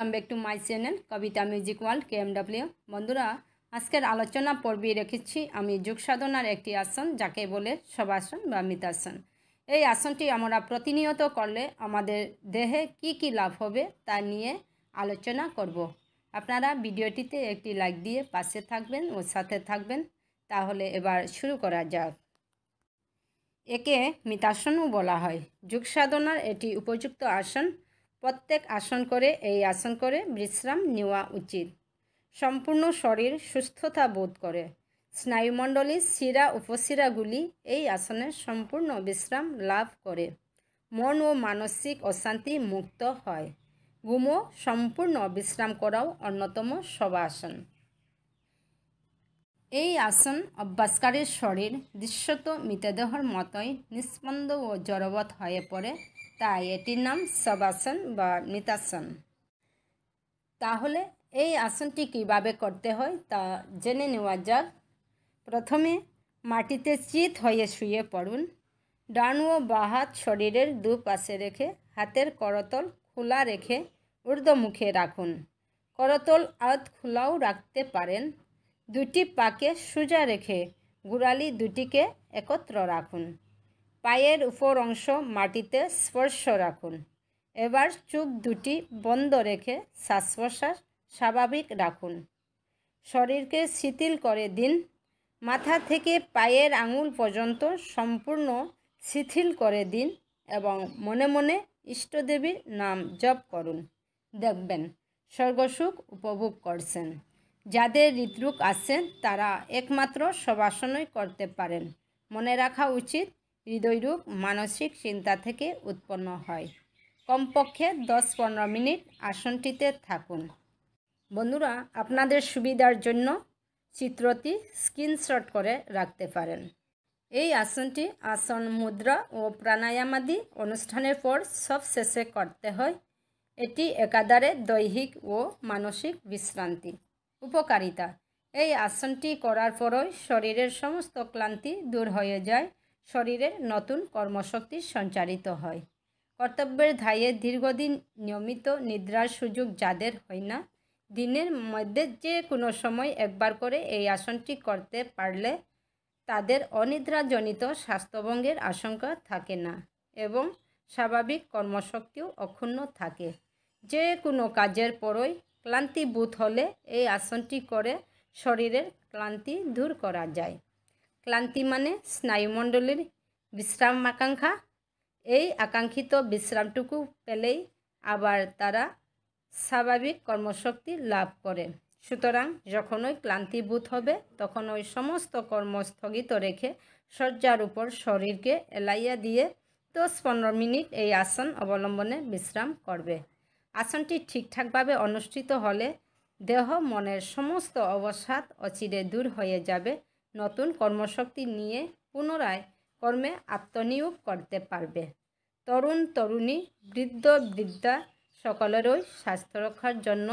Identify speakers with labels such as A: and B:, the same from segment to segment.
A: Come back to my channel Kabita music world K MW বন্ধুরা আজকের আলোচনা পর্বে রেখেছি আমি যোগ সাধনার একটি আসন যাকে বলে শবাসন বা মিতাসন এই আসনটি আমরা প্রতিনিয়ত করলে আমাদের দেহে কি কি লাভ হবে তা নিয়ে আলোচনা করব। আপনারা ভিডিওটিতে একটি লাইক দিয়ে পাশে থাকবেন ও সাথে থাকবেন তাহলে এবার শুরু করা যাক একে মিতাসনও বলা হয় যোগ সাধনার এটি উপযুক্ত আসন প্রত্যেক আসন করে এই আসন করে বিশ্রাম নেওয়া উচিত সম্পূর্ণ শরীর সুস্থতা বোধ করে স্নায়ুমণ্ডলী শিরা উপশিরাগুলি এই আসনে সম্পূর্ণ বিশ্রাম লাভ করে মন ও মানসিক অশান্তি মুক্ত হয় ঘুমো সম্পূর্ণ বিশ্রাম করাও অন্যতম শবাসন এই আসন অভ্যাসকারীর শরীর দৃশ্যত মৃতদেহর মতোই নিস্পন্দ ও জড়বৎ হয়ে পড়ে তাই এটির নাম সবাসন বা মিতাসন তাহলে এই আসনটি কিভাবে করতে হয় তা জেনে নেওয়া যাক প্রথমে মাটিতে চিত হয়ে শুয়ে পড়ুন ডান ও বাহাত শরীরের দুপাশে রেখে হাতের করতল খোলা রেখে ঊর্ধ্বমুখে রাখুন করতল আধ খোলাও রাখতে পারেন দুটি পাকে সোজা রেখে গোড়ালি দুটিকে একত্র রাখুন পায়ের উপর অংশ মাটিতে স্পর্শ রাখুন এবার চোখ দুটি বন্ধ রেখে শ্বাস প্রশ্বাস স্বাভাবিক রাখুন শরীরকে শিথিল করে দিন মাথা থেকে পায়ের আঙুল পর্যন্ত সম্পূর্ণ শিথিল করে দিন এবং মনে মনে ইষ্টদেবীর নাম জপ করুন দেখবেন স্বর্গসুখ উপভোগ করছেন যাদের হৃদরুক আছেন তারা একমাত্র সবাসনই করতে পারেন মনে রাখা উচিত হৃদয়রূপ মানসিক চিন্তা থেকে উৎপন্ন হয় কমপক্ষে দশ পনেরো মিনিট আসনটিতে থাকুন বন্ধুরা আপনাদের সুবিধার জন্য চিত্রটি স্ক্রিনশট করে রাখতে পারেন এই আসনটি আসন মুদ্রা ও প্রাণায়ামাদি অনুষ্ঠানের পর সব শেষে করতে হয় এটি একাধারে দৈহিক ও মানসিক বিশ্রান্তি উপকারিতা এই আসনটি করার পরই শরীরের সমস্ত ক্লান্তি দূর হয়ে যায় শরীরের নতুন কর্মশক্তি সঞ্চারিত হয় কর্তব্যের ধাইয়ে দীর্ঘদিন নিয়মিত নিদ্রার সুযোগ যাদের হয় না দিনের মধ্যে যে কোনো সময় একবার করে এই আসনটি করতে পারলে তাদের অনিদ্রাজনিত স্বাস্থ্যভঙ্গের আশঙ্কা থাকে না এবং স্বাভাবিক কর্মশক্তিও অক্ষুণ্ণ থাকে যে কোনো কাজের পরই ক্লান্তি বোধ হলে এই আসনটি করে শরীরের ক্লান্তি দূর করা যায় ক্লান্তি মানে স্নায়ুমণ্ডলীর বিশ্রাম আকাঙ্ক্ষা এই আকাঙ্ক্ষিত বিশ্রামটুকু পেলেই আবার তারা স্বাভাবিক কর্মশক্তি লাভ করে সুতরাং যখন ওই ক্লান্তিবোধ হবে তখন ওই সমস্ত কর্ম স্থগিত রেখে শয্যার উপর শরীরকে এলাইয়া দিয়ে দশ পনেরো মিনিট এই আসন অবলম্বনে বিশ্রাম করবে আসনটি ঠিকঠাকভাবে অনুষ্ঠিত হলে দেহ মনের সমস্ত অবসাদ অচিরে দূর হয়ে যাবে নতুন কর্মশক্তি নিয়ে পুনরায় কর্মে আত্মনিয়োগ করতে পারবে তরুণ তরুণী বৃদ্ধ বৃদ্ধা সকলেরই স্বাস্থ্য রক্ষার জন্য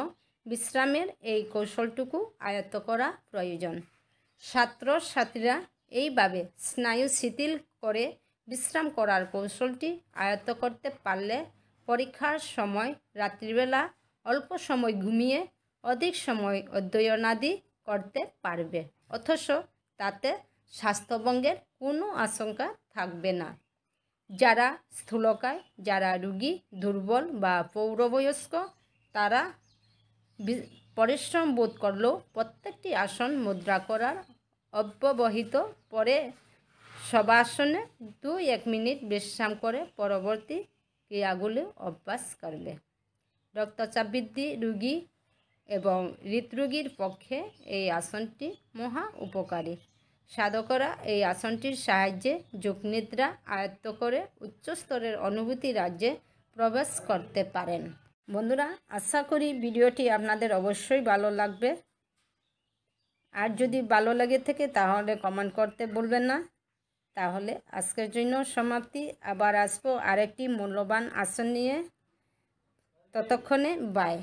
A: বিশ্রামের এই কৌশলটুকু আয়ত্ত করা প্রয়োজন ছাত্র ছাত্রীরা এইভাবে স্নায়ু শিথিল করে বিশ্রাম করার কৌশলটি আয়ত্ত করতে পারলে পরীক্ষার সময় রাত্রিবেলা অল্প সময় ঘুমিয়ে অধিক সময় অধ্যয়নাদি করতে পারবে অথচ তাতে স্বাস্থ্যবঙ্গের কোনো আশঙ্কা থাকবে না যারা স্থূলকায় যারা রুগী দুর্বল বা পৌরবয়স্ক তারা পরিশ্রম বোধ করলেও প্রত্যেকটি আসন মুদ্রা করার অব্যবহিত পরে সব আসনে দু এক মিনিট বিশ্রাম করে পরবর্তী ক্রিয়াগুলি অভ্যাস করবে রক্তচাপ বৃদ্ধি রুগী এবং হৃদরোগীর পক্ষে এই আসনটি মহা উপকারী সাধকরা এই আসনটির সাহায্যে যোগনিদ্রা আয়ত্ত করে উচ্চস্তরের অনুভূতি রাজ্যে প্রবেশ করতে পারেন বন্ধুরা আশা করি ভিডিওটি আপনাদের অবশ্যই ভালো লাগবে আর যদি ভালো লাগে থেকে তাহলে কমেন্ট করতে বলবেন না তাহলে আজকের জন্য সমাপ্তি আবার আসবো আরেকটি মূল্যবান আসন নিয়ে ততক্ষণে বাই